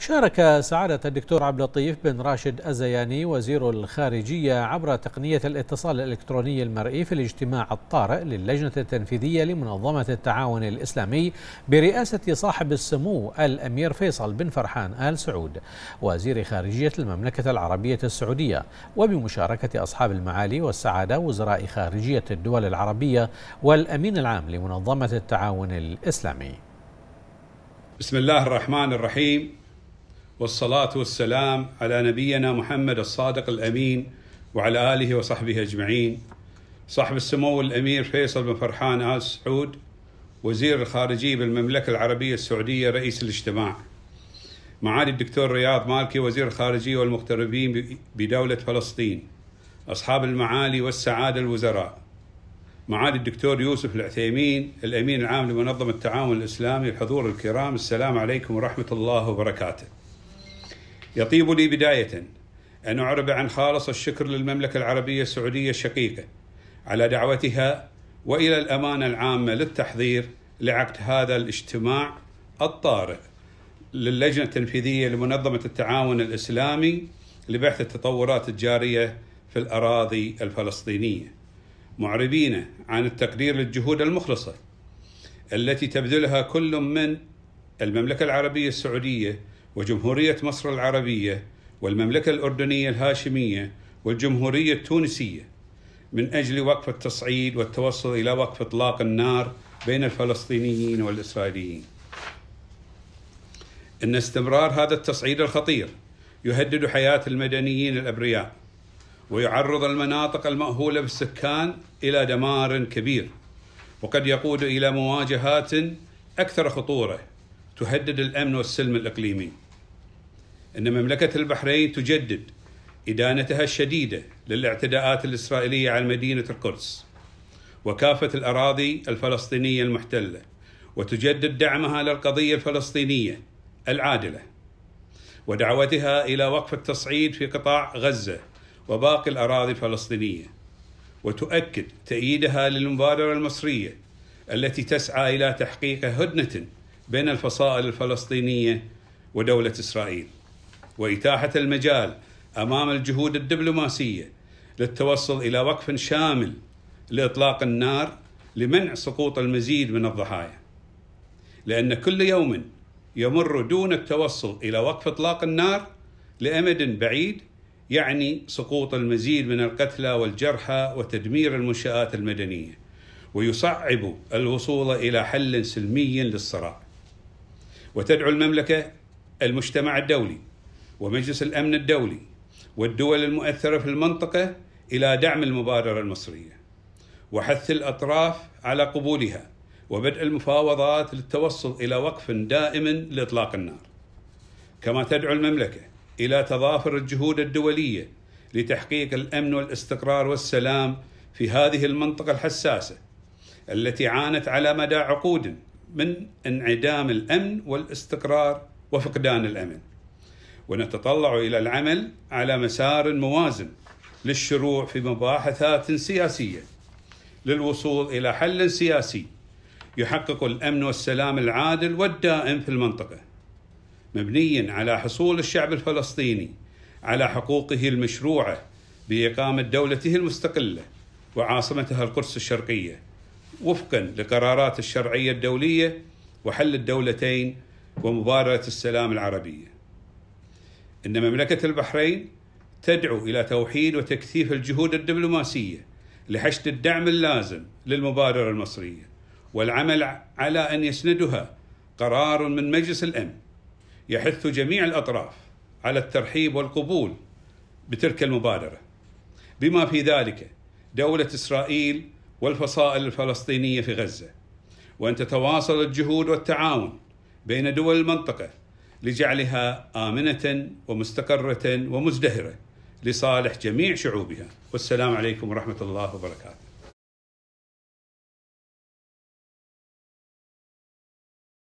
شارك سعادة الدكتور عبد اللطيف بن راشد أزياني وزير الخارجية عبر تقنية الاتصال الإلكتروني المرئي في الاجتماع الطارئ للجنة التنفيذية لمنظمة التعاون الإسلامي برئاسة صاحب السمو الأمير فيصل بن فرحان آل سعود وزير خارجية المملكة العربية السعودية وبمشاركة أصحاب المعالي والسعادة وزراء خارجية الدول العربية والأمين العام لمنظمة التعاون الإسلامي بسم الله الرحمن الرحيم والصلاة والسلام على نبينا محمد الصادق الأمين وعلى آله وصحبه أجمعين صاحب السمو الأمير فيصل بن فرحان آل سعود وزير الخارجية بالمملكة العربية السعودية رئيس الاجتماع معالي الدكتور رياض مالكي وزير الخارجية والمغتربين بدولة فلسطين أصحاب المعالي والسعادة الوزراء معالي الدكتور يوسف العثيمين الأمين العام لمنظمة التعاون الإسلامي الحضور الكرام السلام عليكم ورحمة الله وبركاته يطيب لي بداية أن أعرب عن خالص الشكر للمملكة العربية السعودية الشقيقة على دعوتها وإلى الأمانة العامة للتحضير لعقد هذا الاجتماع الطارئ للجنة التنفيذية لمنظمة التعاون الإسلامي لبحث التطورات الجارية في الأراضي الفلسطينية معربين عن التقدير للجهود المخلصة التي تبذلها كل من المملكة العربية السعودية وجمهورية مصر العربية والمملكة الأردنية الهاشمية والجمهورية التونسية من أجل وقف التصعيد والتوصل إلى وقف إطلاق النار بين الفلسطينيين والإسرائيليين إن استمرار هذا التصعيد الخطير يهدد حياة المدنيين الأبرياء ويعرض المناطق المأهولة بالسكان إلى دمار كبير وقد يقود إلى مواجهات أكثر خطورة تهدد الأمن والسلم الإقليمي أن مملكة البحرين تجدد إدانتها الشديدة للاعتداءات الإسرائيلية على مدينة القدس وكافة الأراضي الفلسطينية المحتلة وتجدد دعمها للقضية الفلسطينية العادلة ودعوتها إلى وقف التصعيد في قطاع غزة وباقي الأراضي الفلسطينية وتؤكد تأييدها للمبادرة المصرية التي تسعى إلى تحقيق هدنة بين الفصائل الفلسطينية ودولة إسرائيل وإتاحة المجال أمام الجهود الدبلوماسية للتوصل إلى وقف شامل لإطلاق النار لمنع سقوط المزيد من الضحايا لأن كل يوم يمر دون التوصل إلى وقف إطلاق النار لأمد بعيد يعني سقوط المزيد من القتلى والجرحى وتدمير المنشآت المدنية ويصعب الوصول إلى حل سلمي للصراع وتدعو المملكة المجتمع الدولي ومجلس الأمن الدولي والدول المؤثرة في المنطقة إلى دعم المبادرة المصرية وحث الأطراف على قبولها وبدء المفاوضات للتوصل إلى وقف دائم لإطلاق النار كما تدعو المملكة إلى تضافر الجهود الدولية لتحقيق الأمن والاستقرار والسلام في هذه المنطقة الحساسة التي عانت على مدى عقود من انعدام الأمن والاستقرار وفقدان الأمن ونتطلع إلى العمل على مسار موازن للشروع في مباحثات سياسية للوصول إلى حل سياسي يحقق الأمن والسلام العادل والدائم في المنطقة مبنيا على حصول الشعب الفلسطيني على حقوقه المشروعة بإقامة دولته المستقلة وعاصمتها القدس الشرقية وفقا لقرارات الشرعية الدولية وحل الدولتين ومبادرة السلام العربية ان مملكه البحرين تدعو الى توحيد وتكثيف الجهود الدبلوماسيه لحشد الدعم اللازم للمبادره المصريه والعمل على ان يسندها قرار من مجلس الامن يحث جميع الاطراف على الترحيب والقبول بتلك المبادره بما في ذلك دوله اسرائيل والفصائل الفلسطينيه في غزه وان تتواصل الجهود والتعاون بين دول المنطقه لجعلها امنه ومستقره ومزدهره لصالح جميع شعوبها والسلام عليكم ورحمه الله وبركاته